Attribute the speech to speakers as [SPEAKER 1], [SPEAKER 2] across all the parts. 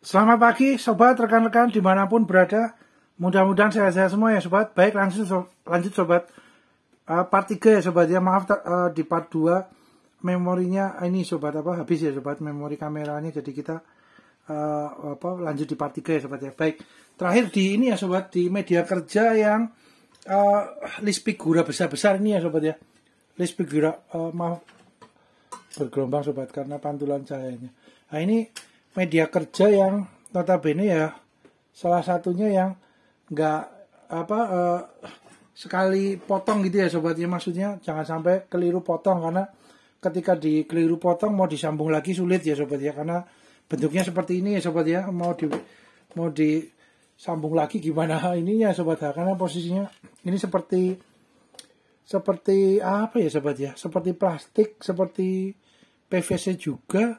[SPEAKER 1] Selamat pagi sobat rekan-rekan dimanapun berada. Mudah-mudahan sehat-sehat semua ya sobat. Baik langsung so lanjut sobat. Uh, part 3 ya sobat ya. Maaf uh, di part 2 memorinya eh, ini sobat apa habis ya sobat memori kameranya jadi kita uh, apa lanjut di part 3 ya sobat ya. Baik. Terakhir di ini ya sobat di media kerja yang uh, list figura besar-besar ini ya sobat ya. List figura uh, maaf bergelombang sobat karena pantulan cahayanya. Nah ini media kerja yang notabene ya salah satunya yang nggak apa eh, sekali potong gitu ya sobatnya maksudnya jangan sampai keliru potong karena ketika dikeliru potong mau disambung lagi sulit ya sobat ya karena bentuknya seperti ini ya sobat ya mau di mau disambung lagi gimana ininya sobat ya karena posisinya ini seperti seperti apa ya sobat ya seperti plastik seperti PVC juga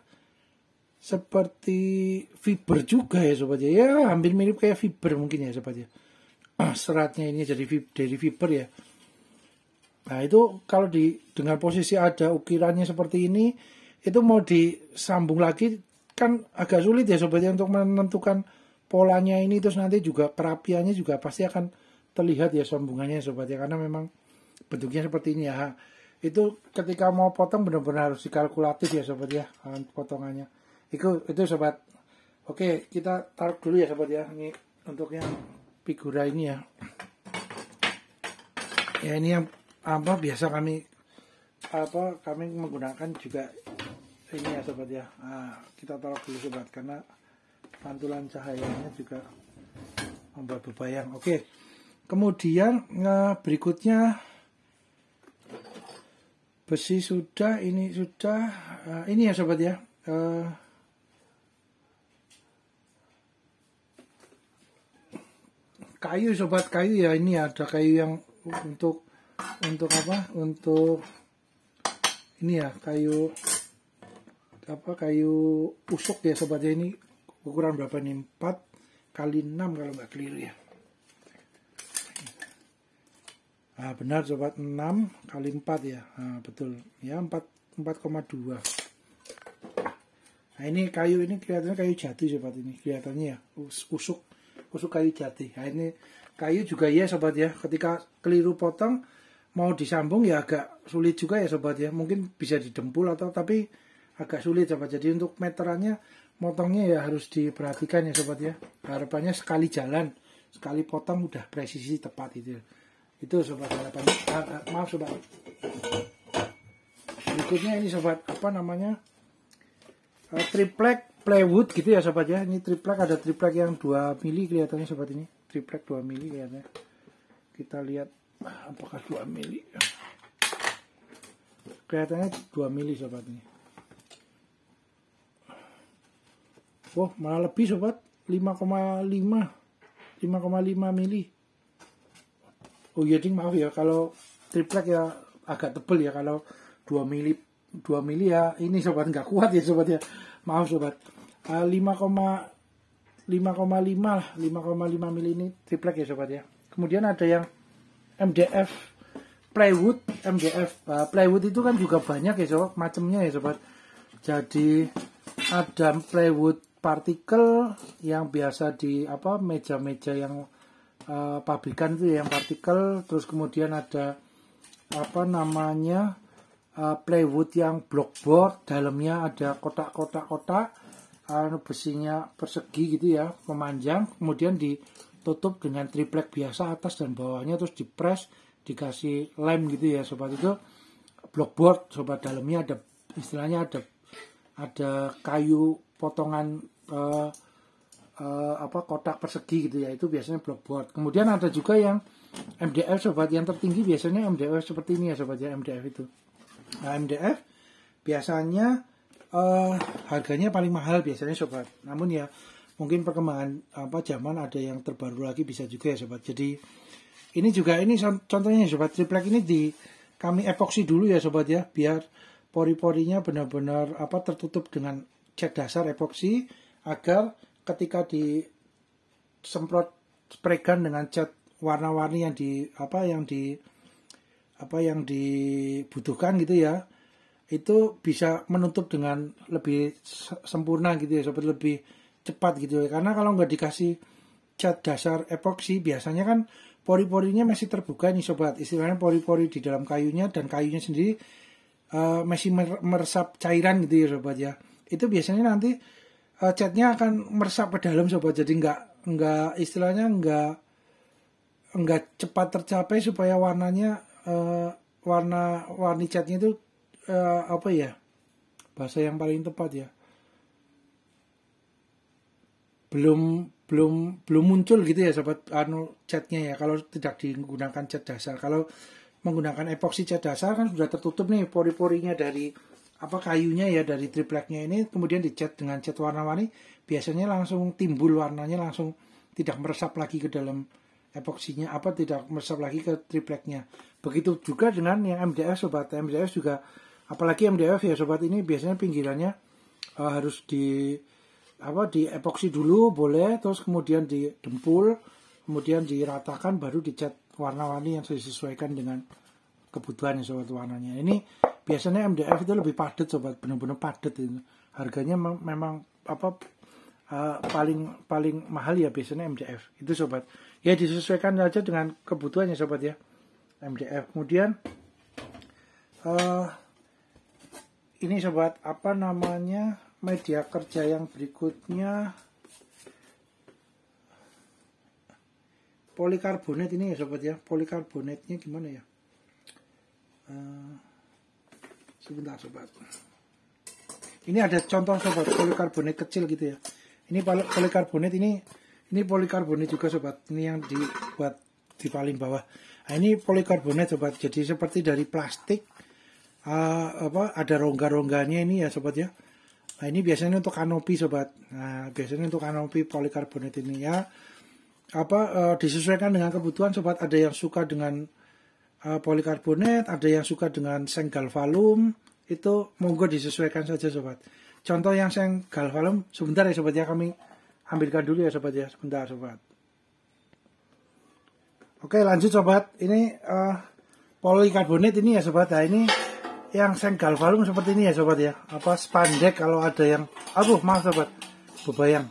[SPEAKER 1] seperti fiber juga ya sobat ya. Ya hampir mirip kayak fiber mungkin ya sobat ya. Seratnya ini jadi dari fiber ya. Nah itu kalau di dengan posisi ada ukirannya seperti ini itu mau disambung lagi kan agak sulit ya sobat ya untuk menentukan polanya ini terus nanti juga perapiannya juga pasti akan terlihat ya sambungannya sobat ya karena memang bentuknya seperti ini ya. Itu ketika mau potong benar-benar harus dikalkulatif ya sobat ya potongannya itu itu sobat oke kita taruh dulu ya sobat ya ini untuk yang figura ini ya ya ini yang apa biasa kami apa kami menggunakan juga ini ya sobat ya nah, kita taruh dulu sobat karena pantulan cahayanya juga membuat bebayang oke kemudian nah, berikutnya besi sudah ini sudah ah, ini ya sobat ya eh, kayu sobat kayu ya ini ada kayu yang untuk untuk apa untuk ini ya kayu apa kayu usuk ya sobatnya ini ukuran berapa nih 4 kali 6 kalau nggak keliru ya nah, benar sobat 6 kali 4 ya nah, betul ya 4 4,2 nah ini kayu ini kelihatannya kayu jati sobat ini kelihatannya ya usuk kusuk kayu jati nah ini kayu juga ya sobat ya ketika keliru potong mau disambung ya agak sulit juga ya sobat ya mungkin bisa didempul atau tapi agak sulit sobat jadi untuk meterannya motongnya ya harus diperhatikan ya sobat ya harapannya sekali jalan sekali potong udah presisi tepat itu itu sobat harapan ah, ah, maaf sobat berikutnya ini sobat apa namanya eh, triplek plywood gitu ya sobat ya. Ini triplek ada triplek yang 2 mili kelihatannya sobat ini. Triplek 2 mili kelihatannya. Kita lihat apakah 2 mili. Kelihatannya 2 mili sobat ini. Wah, malah lebih sobat. 5,5 5,5 mili. Oh iya ding maaf ya kalau triplek ya agak tebel ya kalau 2 mili 2 mili ya ini sobat nggak kuat ya sobat ya maaf sobat uh, eh, 5,5 lah 5,5 mili ini triplek ya sobat ya kemudian ada yang MDF plywood MDF uh, eh, plywood itu kan juga banyak ya sobat macamnya ya sobat jadi ada plywood partikel yang biasa di apa meja-meja yang uh, pabrikan itu ya, yang partikel terus kemudian ada apa namanya uh, plywood yang blockboard dalamnya ada kotak-kotak-kotak uh, besinya persegi gitu ya memanjang kemudian ditutup dengan triplek biasa atas dan bawahnya terus dipres dikasih lem gitu ya sobat itu blockboard sobat dalamnya ada istilahnya ada ada kayu potongan uh, uh, apa kotak persegi gitu ya itu biasanya blockboard kemudian ada juga yang MDF sobat yang tertinggi biasanya MDF seperti ini ya sobat ya MDF itu AMDF biasanya uh, harganya paling mahal biasanya sobat. Namun ya mungkin perkembangan apa zaman ada yang terbaru lagi bisa juga ya sobat. Jadi ini juga ini contohnya sobat triplek ini di kami epoksi dulu ya sobat ya biar pori-porinya benar-benar apa tertutup dengan cat dasar epoksi agar ketika disemprot gun dengan cat warna-warni yang di apa yang di apa yang dibutuhkan gitu ya itu bisa menutup dengan lebih sempurna gitu ya seperti lebih cepat gitu ya karena kalau nggak dikasih cat dasar epoksi biasanya kan pori-porinya masih terbuka nih sobat istilahnya pori-pori di dalam kayunya dan kayunya sendiri uh, masih meresap cairan gitu ya sobat ya itu biasanya nanti uh, catnya akan meresap ke dalam sobat jadi nggak nggak istilahnya nggak nggak cepat tercapai supaya warnanya uh, warna warni catnya itu uh, apa ya bahasa yang paling tepat ya belum belum belum muncul gitu ya sobat anu catnya ya kalau tidak digunakan cat dasar kalau menggunakan epoksi cat dasar kan sudah tertutup nih pori-porinya dari apa kayunya ya dari tripleknya ini kemudian dicat dengan cat warna-warni biasanya langsung timbul warnanya langsung tidak meresap lagi ke dalam epoksinya apa tidak meresap lagi ke tripleknya Begitu juga dengan yang MDF sobat. MDF juga apalagi MDF ya sobat ini biasanya pinggirannya uh, harus di apa di epoksi dulu boleh terus kemudian di dempul kemudian diratakan baru dicat warna-warni yang disesuaikan dengan kebutuhan ya sobat warnanya. Ini biasanya MDF itu lebih padat sobat, benar-benar padat ini Harganya memang apa uh, paling paling mahal ya biasanya MDF. Itu sobat. Ya disesuaikan aja dengan kebutuhannya sobat ya. MDF kemudian uh, ini sobat apa namanya media kerja yang berikutnya polikarbonat ini ya sobat ya polikarbonatnya gimana ya uh, sebentar sobat ini ada contoh sobat polikarbonat kecil gitu ya ini polikarbonat ini ini polikarbonat juga sobat ini yang dibuat di paling bawah Nah, ini polikarbonat sobat. Jadi seperti dari plastik uh, apa ada rongga-rongganya ini ya sobat ya. Nah, ini biasanya untuk kanopi sobat. Nah, biasanya untuk kanopi polikarbonat ini ya apa uh, disesuaikan dengan kebutuhan sobat. Ada yang suka dengan uh, polikarbonat, ada yang suka dengan senggalvalum. Itu monggo disesuaikan saja sobat. Contoh yang senggalvalum sebentar ya sobat ya kami ambilkan dulu ya sobat ya sebentar sobat. Oke lanjut sobat, ini uh, eh, polikarbonat ini ya sobat ya ini yang senggal balung seperti ini ya sobat ya apa spandek kalau ada yang aduh maaf sobat bebayang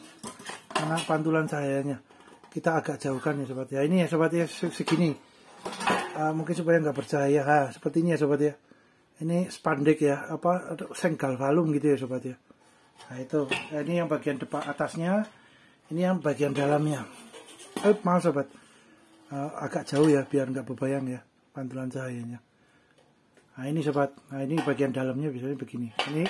[SPEAKER 1] karena pantulan cahayanya kita agak jauhkan ya sobat ya ini ya sobat ya segini uh, mungkin supaya nggak bercahaya ha, nah, seperti ini ya sobat ya ini spandek ya apa senggal balung gitu ya sobat ya nah itu nah, ini yang bagian depan atasnya ini yang bagian dalamnya eh maaf sobat uh, agak jauh ya biar nggak berbayang ya pantulan cahayanya nah ini sobat nah ini bagian dalamnya biasanya begini ini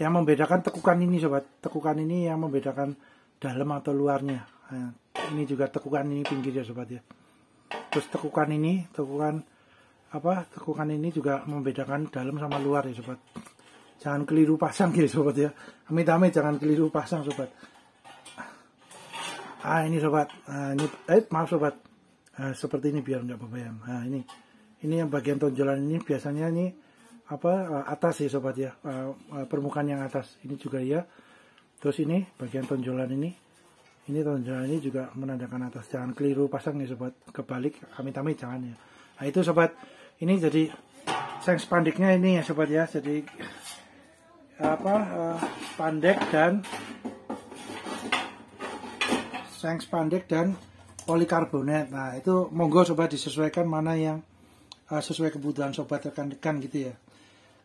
[SPEAKER 1] yang membedakan tekukan ini sobat tekukan ini yang membedakan dalam atau luarnya nah, ini juga tekukan ini pinggir ya sobat ya terus tekukan ini tekukan apa tekukan ini juga membedakan dalam sama luar ya sobat jangan keliru pasang ya sobat ya amit-amit jangan keliru pasang sobat ah ini sobat ah, ini eh maaf sobat nah, seperti ini biar nggak bebayang nah ini ini yang bagian tonjolan ini biasanya ini apa ah, atas ya sobat ya ah, ah, permukaan yang atas ini juga ya terus ini bagian tonjolan ini ini tonjolan ini juga menandakan atas jangan keliru pasang ya sobat kebalik kami amit jangan ya nah itu sobat ini jadi seng spandiknya ini ya sobat ya jadi apa uh, dan seng spandek dan polikarbonat. Nah, itu monggo sobat disesuaikan mana yang uh, sesuai kebutuhan sobat rekan-rekan gitu ya.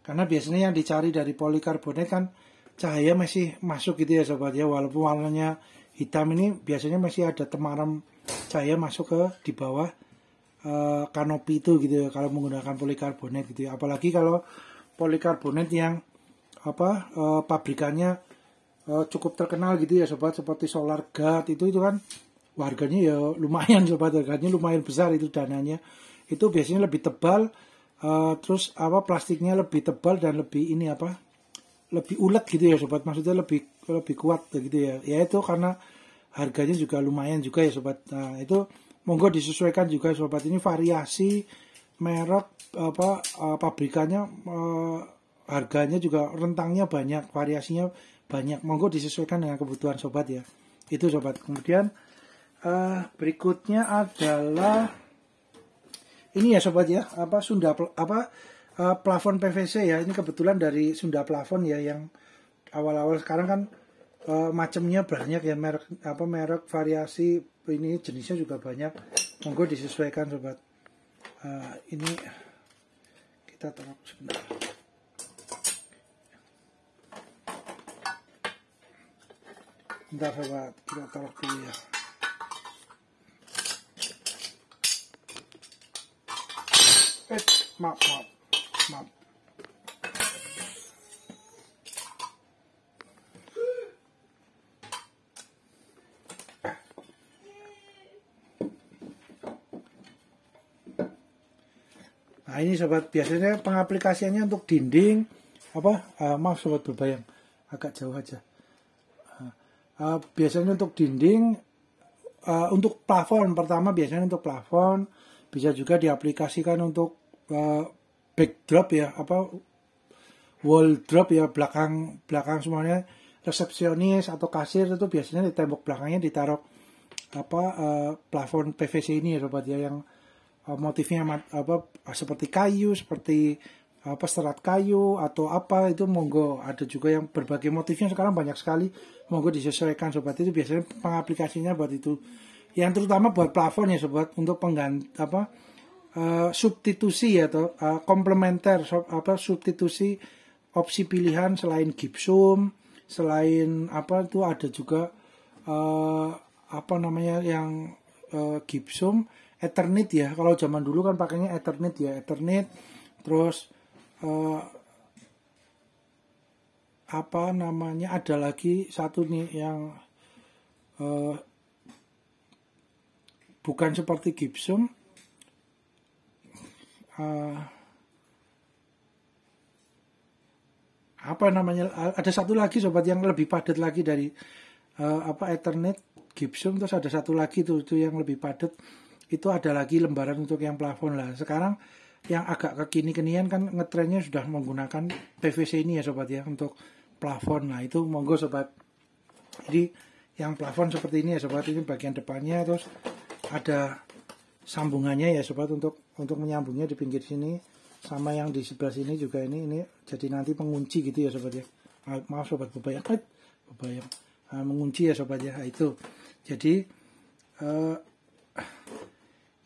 [SPEAKER 1] Karena biasanya yang dicari dari polikarbonat kan cahaya masih masuk gitu ya sobat ya, walaupun warnanya hitam ini biasanya masih ada temaram cahaya masuk ke di bawah uh, kanopi itu gitu ya, kalau menggunakan polikarbonat gitu ya. Apalagi kalau polikarbonat yang apa uh, pabrikannya uh, cukup terkenal gitu ya sobat seperti Solar Guard itu itu kan warganya ya lumayan sobat harganya lumayan besar itu dananya itu biasanya lebih tebal uh, terus apa plastiknya lebih tebal dan lebih ini apa lebih ulet gitu ya sobat maksudnya lebih lebih kuat gitu ya ya itu karena harganya juga lumayan juga ya sobat nah itu monggo disesuaikan juga sobat ini variasi merek apa uh, pabrikannya uh, harganya juga rentangnya banyak variasinya banyak monggo disesuaikan dengan kebutuhan sobat ya itu sobat kemudian uh, berikutnya adalah ini ya sobat ya apa Sunda apa uh, plafon PVC ya ini kebetulan dari Sunda plafon ya yang awal-awal sekarang kan uh, eh, macamnya banyak ya merek apa merek variasi ini jenisnya juga banyak monggo disesuaikan sobat uh, ini kita taruh sebentar Bentar sobat, kita taruh dulu ya. pet maaf, maaf. Nah ini sobat biasanya pengaplikasiannya untuk dinding apa uh, eh, maaf sobat berbayang agak jauh aja uh, biasanya untuk dinding uh, untuk plafon pertama biasanya untuk plafon bisa juga diaplikasikan untuk uh, backdrop ya apa wall drop ya belakang belakang semuanya resepsionis atau kasir itu biasanya di tembok belakangnya ditaruh apa uh, plafon PVC ini ya sobat ya yang uh, motifnya apa seperti kayu seperti apa serat kayu atau apa itu monggo ada juga yang berbagai motifnya sekarang banyak sekali monggo disesuaikan sobat itu biasanya pengaplikasinya buat itu yang terutama buat plafon ya sobat untuk pengganti apa uh, substitusi ya, atau uh, komplementer so, apa substitusi opsi pilihan selain gipsum selain apa itu ada juga uh, apa namanya yang uh, gipsum eternit ya kalau zaman dulu kan pakainya eternit ya eternit terus uh, apa namanya ada lagi satu nih yang bukan seperti gypsum uh, ah, apa namanya ada satu lagi sobat yang lebih padat lagi dari uh, apa ethernet gypsum terus ada satu lagi tuh itu yang lebih padat itu ada lagi lembaran untuk yang plafon lah sekarang yang agak kekini kenian kan ngetrennya sudah menggunakan PVC ini ya sobat ya untuk plafon nah itu monggo sobat jadi yang plafon seperti ini ya sobat ini bagian depannya terus ada sambungannya ya sobat untuk untuk menyambungnya di pinggir sini sama yang di sebelah sini juga ini ini jadi nanti mengunci gitu ya sobat ya ah, maaf sobat bebayang bebayang uh, ah, mengunci ya sobat ya ah, itu jadi uh,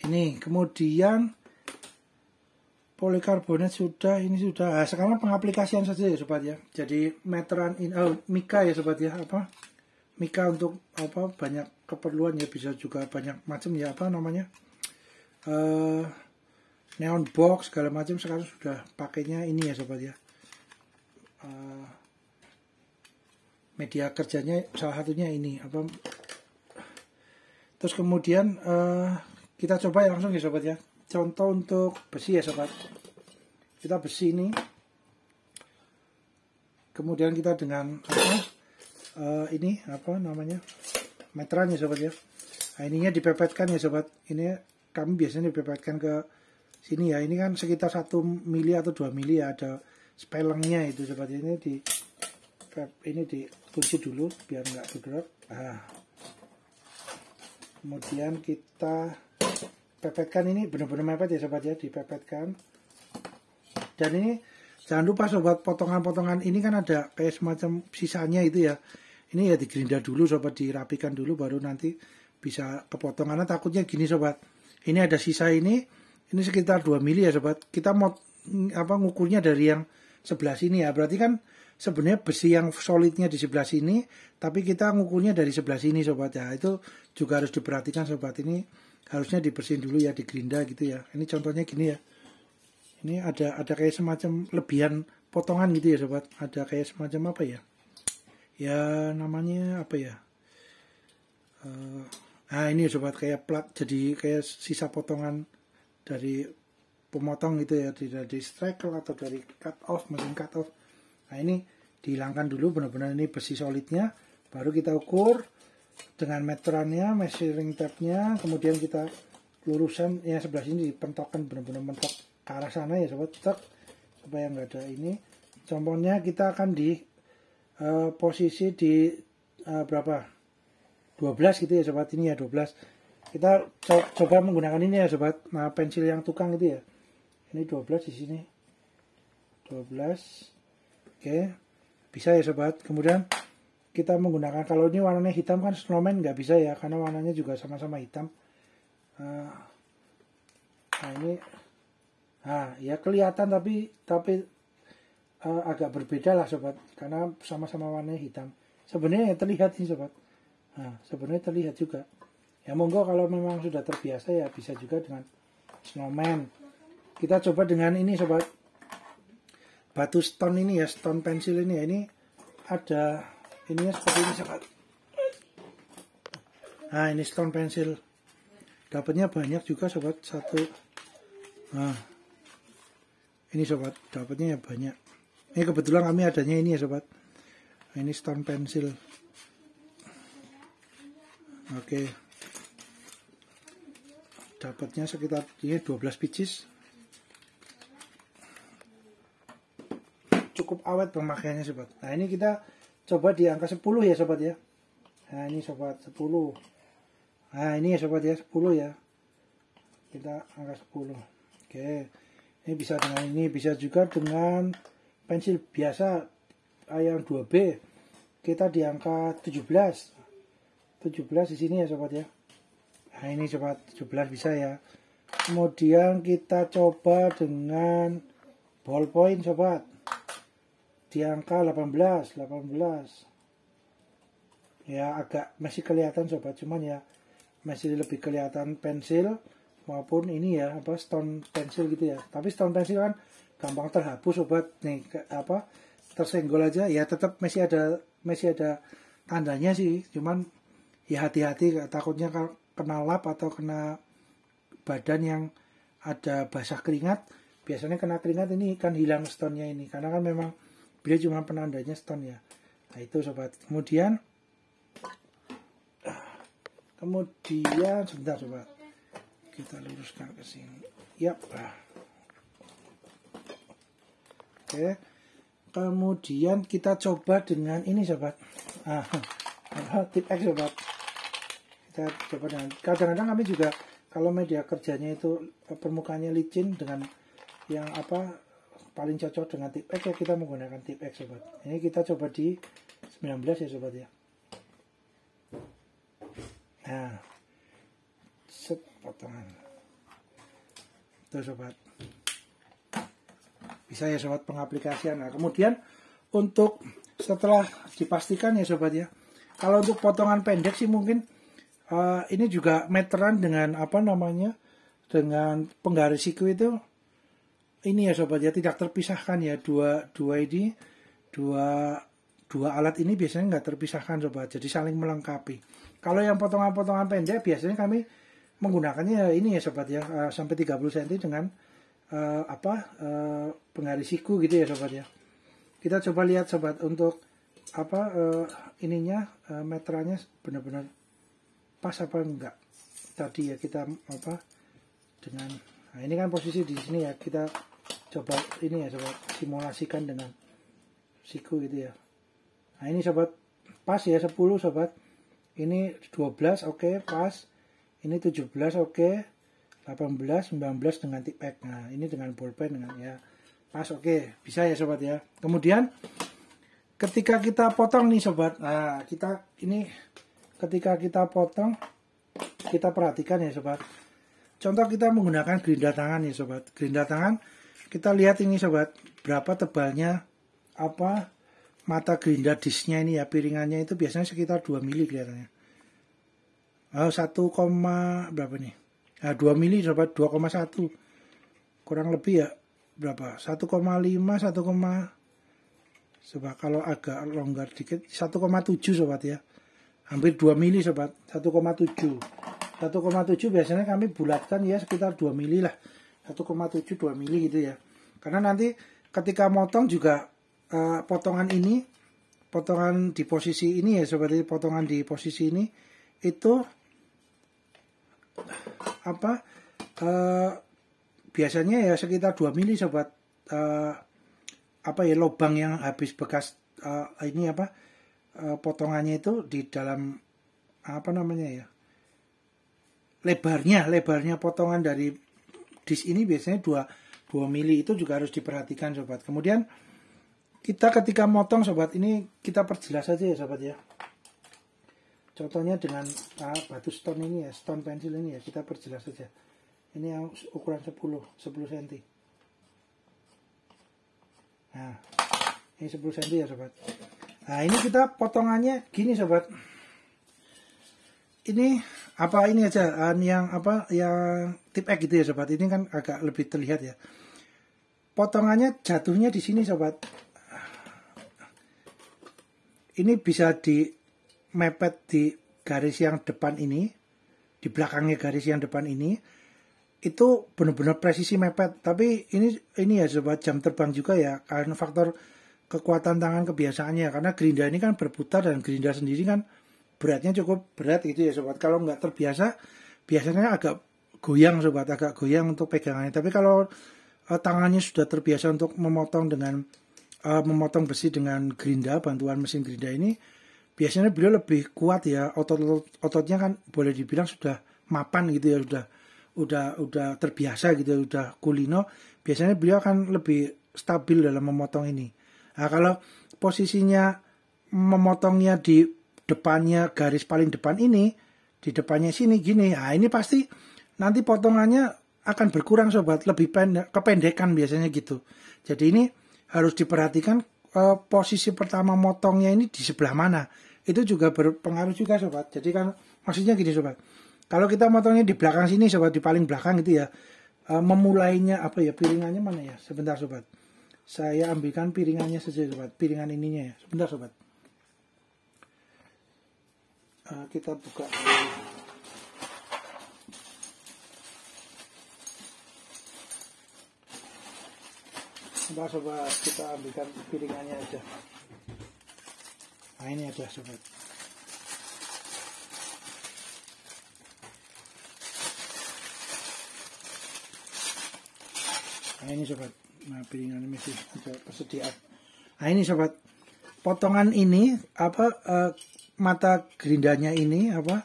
[SPEAKER 1] ini kemudian polikarbonat sudah ini sudah sekarang pengaplikasian saja ya sobat ya jadi meteran in oh, mika ya sobat ya apa Mika untuk apa banyak keperluan ya bisa juga banyak macam ya apa namanya uh, neon box segala macam sekarang sudah pakainya ini ya sobat ya uh, media kerjanya salah satunya ini apa terus kemudian uh, kita coba ya langsung ya sobat ya contoh untuk besi ya sobat kita besi ini kemudian kita dengan apa uh, ini apa namanya meteran sobat ya nah, ininya dipepetkan ya sobat ini kami biasanya dipepetkan ke sini ya ini kan sekitar satu mili atau 2 mili ya, ada spelengnya itu sobat ini di ini di kunci dulu biar nggak bergerak nah. kemudian kita pepetkan ini benar-benar mepet ya sobat ya dipepetkan dan ini Jangan lupa sobat potongan-potongan ini kan ada kayak semacam sisanya itu ya. Ini ya digerinda dulu sobat dirapikan dulu baru nanti bisa kepotong. takutnya gini sobat. Ini ada sisa ini. Ini sekitar 2 mili ya sobat. Kita mau apa ngukurnya dari yang sebelah sini ya. Berarti kan sebenarnya besi yang solidnya di sebelah sini, tapi kita ngukurnya dari sebelah sini sobat ya. Itu juga harus diperhatikan sobat ini harusnya dibersihin dulu ya di gitu ya. Ini contohnya gini ya ini ada ada kayak semacam lebihan potongan gitu ya sobat ada kayak semacam apa ya ya namanya apa ya uh, nah ini ya, sobat kayak plat jadi kayak sisa potongan dari pemotong gitu ya tidak dari strikel atau dari cut off mesin cut off nah ini dihilangkan dulu benar-benar ini besi solidnya baru kita ukur dengan meterannya measuring tape-nya kemudian kita lurusan yang sebelah sini dipentokkan benar-benar mentok ke arah sana ya sobat cek supaya nggak ada ini contohnya kita akan di uh, posisi di uh, berapa 12 gitu ya sobat ini ya 12 kita co coba menggunakan ini ya sobat nah pensil yang tukang gitu ya ini 12 di sini 12 oke okay. bisa ya sobat kemudian kita menggunakan kalau ini warnanya hitam kan snowman nggak bisa ya karena warnanya juga sama-sama hitam uh, nah ini Nah, ya kelihatan tapi tapi uh, agak berbeda lah sobat, karena sama-sama warna hitam. Sebenarnya terlihat sih sobat. Nah, sebenarnya terlihat juga. Ya monggo kalau memang sudah terbiasa ya bisa juga dengan snowman. Kita coba dengan ini sobat. Batu stone ini ya, stone pensil ini ya. Ini ada ininya seperti ini sobat. Nah, ini stone pensil. Dapatnya banyak juga sobat. Satu. Nah, ini sobat dapatnya ya banyak ini kebetulan kami adanya ini ya sobat ini stone pensil oke dapatnya sekitar ini iya, 12 pieces cukup awet pemakaiannya sobat nah ini kita coba di angka 10 ya sobat ya nah ini sobat 10 nah ini ya sobat ya 10 ya kita angka 10 oke okay ini bisa dengan ini bisa juga dengan pensil biasa ayam 2B kita di angka 17 17 di sini ya sobat ya nah ini sobat 17 bisa ya kemudian kita coba dengan ballpoint sobat di angka 18 18 ya agak masih kelihatan sobat cuman ya masih lebih kelihatan pensil maupun ini ya apa stone pensil gitu ya tapi stone pensil kan gampang terhapus obat nih ke, apa tersenggol aja ya tetap masih ada masih ada tandanya sih cuman ya hati-hati takutnya kena lap atau kena badan yang ada basah keringat biasanya kena keringat ini kan hilang stone nya ini karena kan memang beliau cuma penandanya stone ya nah itu sobat kemudian kemudian sebentar sobat kita luruskan ke sini ya yap oke kemudian kita coba dengan ini sobat ah, tip X sobat kita coba dengan kadang-kadang kami juga kalau media kerjanya itu eh, permukaannya licin dengan yang apa paling cocok dengan tip X ya kita menggunakan tip X sobat ini kita coba di 19 ya sobat ya nah set potongan itu sobat bisa ya sobat pengaplikasian nah kemudian untuk setelah dipastikan ya sobat ya kalau untuk potongan pendek sih mungkin uh, ini juga meteran dengan apa namanya dengan penggaris siku itu ini ya sobat ya tidak terpisahkan ya dua dua ini dua dua alat ini biasanya nggak terpisahkan sobat jadi saling melengkapi kalau yang potongan-potongan pendek biasanya kami menggunakannya ini ya sobat ya uh, sampai 30 cm dengan uh, apa uh, eh, penggaris siku gitu ya sobat ya kita coba lihat sobat untuk apa uh, ininya uh, metranya benar-benar pas apa enggak tadi ya kita apa dengan nah ini kan posisi di sini ya kita coba ini ya sobat simulasikan dengan siku gitu ya nah ini sobat pas ya 10 sobat ini 12 oke okay, pas ini 17 oke okay. 18 19 dengan tipek nah ini dengan bolpen dengan ya pas oke okay. bisa ya sobat ya kemudian ketika kita potong nih sobat nah kita ini ketika kita potong kita perhatikan ya sobat contoh kita menggunakan gerinda tangan ya sobat gerinda tangan kita lihat ini sobat berapa tebalnya apa mata gerinda disnya ini ya piringannya itu biasanya sekitar 2 mili kelihatannya 1, eh, berapa nih? Nah, 2 mili dapat 2,1. Kurang lebih ya berapa? 1,5, 1, coba kalau agak longgar dikit 1,7 sobat ya hampir 2 mili sobat 1,7 1,7 biasanya kami bulatkan ya sekitar 2 mili lah 1,7 2 mili gitu ya karena nanti ketika motong juga uh, potongan ini potongan di posisi ini ya sobat ini ya, potongan di posisi ini itu apa uh, biasanya ya sekitar 2 mili sobat uh, apa ya lubang yang habis bekas uh, ini apa uh, potongannya itu di dalam apa namanya ya lebarnya lebarnya potongan dari disk ini biasanya 2 2 mili itu juga harus diperhatikan sobat kemudian kita ketika motong sobat ini kita perjelas aja ya sobat ya contohnya dengan uh, batu stone ini ya stone pensil ini ya kita perjelas saja ini yang ukuran 10 10 cm nah ini 10 cm ya sobat nah ini kita potongannya gini sobat ini apa ini aja ah, yang apa yang tip X gitu ya sobat ini kan agak lebih terlihat ya potongannya jatuhnya di sini sobat ini bisa di mepet di garis yang depan ini, di belakangnya garis yang depan ini, itu benar-benar presisi mepet. Tapi ini ini ya sobat jam terbang juga ya, karena faktor kekuatan tangan kebiasaannya. Karena gerinda ini kan berputar dan gerinda sendiri kan beratnya cukup berat gitu ya sobat. Kalau nggak terbiasa, biasanya agak goyang sobat, agak goyang untuk pegangannya. Tapi kalau uh, tangannya sudah terbiasa untuk memotong dengan uh, memotong besi dengan gerinda, bantuan mesin gerinda ini biasanya beliau lebih kuat ya otot ototnya kan boleh dibilang sudah mapan gitu ya sudah udah udah terbiasa gitu ya, udah kulino biasanya beliau akan lebih stabil dalam memotong ini nah, kalau posisinya memotongnya di depannya garis paling depan ini di depannya sini gini nah ini pasti nanti potongannya akan berkurang sobat lebih pendek kependekan biasanya gitu jadi ini harus diperhatikan eh, posisi pertama motongnya ini di sebelah mana itu juga berpengaruh juga sobat jadi kan maksudnya gini sobat kalau kita motongnya di belakang sini sobat di paling belakang gitu ya eh, memulainya apa ya piringannya mana ya sebentar sobat saya ambilkan piringannya saja sobat piringan ininya ya sebentar sobat eh, kita buka sebentar sobat kita ambilkan piringannya aja Nah ini ada sobat. Nah Ini sobat, nah, piringan ini masih persediaan. Nah ini sobat, potongan ini apa eh, mata gerindanya ini apa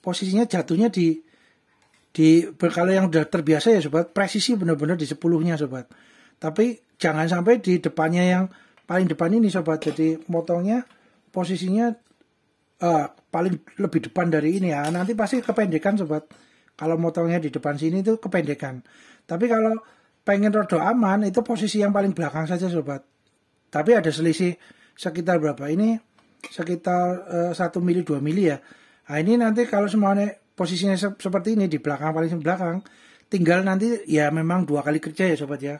[SPEAKER 1] posisinya jatuhnya di di kalau yang sudah terbiasa ya sobat, presisi benar-benar di sepuluhnya sobat. Tapi jangan sampai di depannya yang paling depan ini sobat, jadi motongnya posisinya uh, paling lebih depan dari ini ya. Nanti pasti kependekan sobat. Kalau motongnya di depan sini itu kependekan. Tapi kalau pengen rodo aman itu posisi yang paling belakang saja sobat. Tapi ada selisih sekitar berapa ini? Sekitar eh, satu uh, mili 2 mili ya. Nah ini nanti kalau semuanya posisinya se seperti ini di belakang paling belakang tinggal nanti ya memang dua kali kerja ya sobat ya.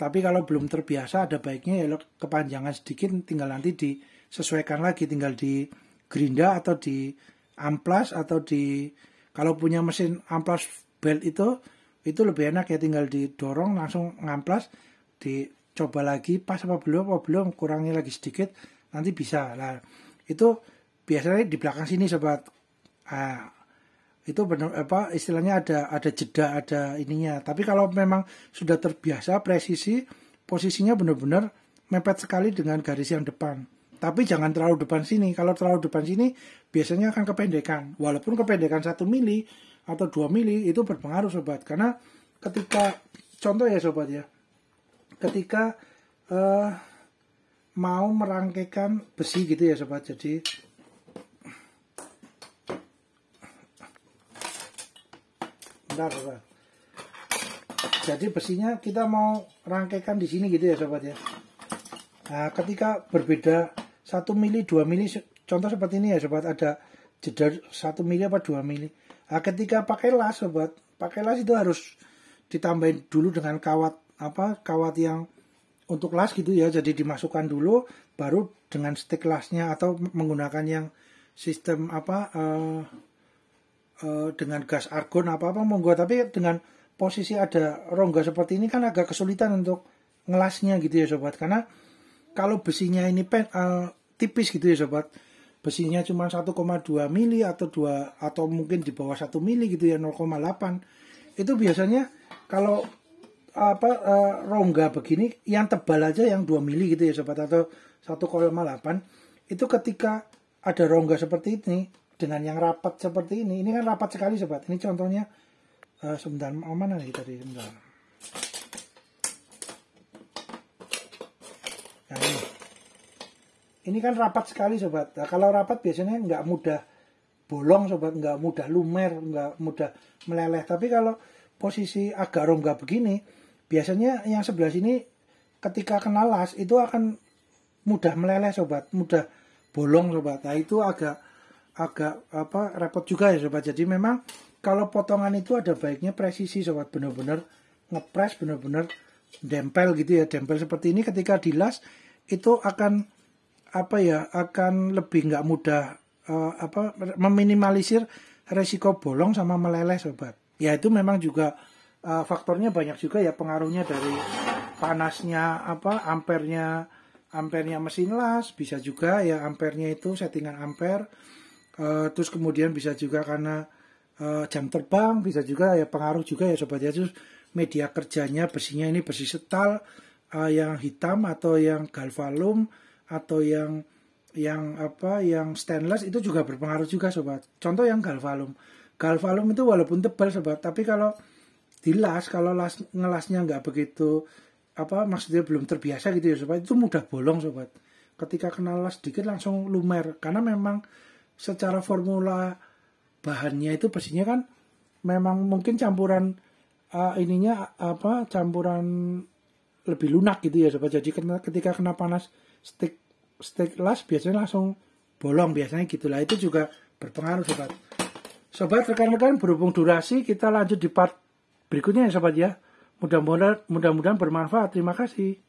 [SPEAKER 1] Tapi kalau belum terbiasa ada baiknya ya kepanjangan sedikit tinggal nanti di sesuaikan lagi tinggal di gerinda atau di amplas atau di kalau punya mesin amplas belt itu itu lebih enak ya tinggal didorong langsung ngamplas dicoba lagi pas apa belum apa belum kurangi lagi sedikit nanti bisa lah itu biasanya di belakang sini sobat ah, itu benar apa istilahnya ada ada jeda ada ininya tapi kalau memang sudah terbiasa presisi posisinya benar-benar mepet sekali dengan garis yang depan tapi jangan terlalu depan sini. Kalau terlalu depan sini, biasanya akan kependekan. Walaupun kependekan 1 mili atau 2 mili itu berpengaruh sobat. Karena ketika, contoh ya sobat ya, ketika uh, mau merangkaikan besi gitu ya sobat. Jadi bentar sobat. Jadi besinya kita mau rangkaikan di sini gitu ya sobat ya. Nah, ketika berbeda satu mili, dua mili, contoh seperti ini ya sobat, ada jeda satu mili apa dua mili. Nah, ketika pakai las sobat, pakai las itu harus ditambahin dulu dengan kawat apa kawat yang untuk las gitu ya, jadi dimasukkan dulu, baru dengan stick lasnya atau menggunakan yang sistem apa uh, uh, dengan gas argon apa apa monggo, tapi dengan posisi ada rongga seperti ini kan agak kesulitan untuk ngelasnya gitu ya sobat, karena kalau besinya ini pen, uh, tipis gitu ya sobat besinya cuma 1,2 mili atau 2 atau mungkin di bawah 1 mili gitu ya 0,8 itu biasanya kalau apa uh, rongga begini yang tebal aja yang 2 mili gitu ya sobat atau 1,8 itu ketika ada rongga seperti ini dengan yang rapat seperti ini ini kan rapat sekali sobat ini contohnya uh, sebentar oh, mana nih tadi sebentar Nah, ini. Ini kan rapat sekali sobat. Nah, kalau rapat biasanya nggak mudah bolong sobat, nggak mudah lumer, nggak mudah meleleh. Tapi kalau posisi agak rongga begini, biasanya yang sebelah sini ketika kena las itu akan mudah meleleh sobat, mudah bolong sobat. Nah itu agak agak apa repot juga ya sobat. Jadi memang kalau potongan itu ada baiknya presisi sobat, benar-benar ngepres benar-benar dempel gitu ya dempel seperti ini ketika dilas itu akan apa ya akan lebih nggak mudah uh, apa meminimalisir resiko bolong sama meleleh sobat ya itu memang juga uh, faktornya banyak juga ya pengaruhnya dari panasnya apa ampernya ampernya mesin las bisa juga ya ampernya itu settingan amper uh, terus kemudian bisa juga karena uh, jam terbang bisa juga ya pengaruh juga ya sobat ya terus media kerjanya besinya ini besi setal uh, yang hitam atau yang galvalum atau yang yang apa yang stainless itu juga berpengaruh juga sobat contoh yang galvalum galvalum itu walaupun tebal sobat tapi kalau dilas kalau las, ngelasnya nggak begitu apa maksudnya belum terbiasa gitu ya sobat itu mudah bolong sobat ketika kena las sedikit langsung lumer karena memang secara formula bahannya itu besinya kan memang mungkin campuran uh, ininya apa campuran lebih lunak gitu ya sobat jadi ketika kena panas stick stick las biasanya langsung bolong biasanya gitulah itu juga berpengaruh sobat sobat rekan-rekan berhubung durasi kita lanjut di part berikutnya ya sobat ya mudah-mudahan mudah-mudahan bermanfaat terima kasih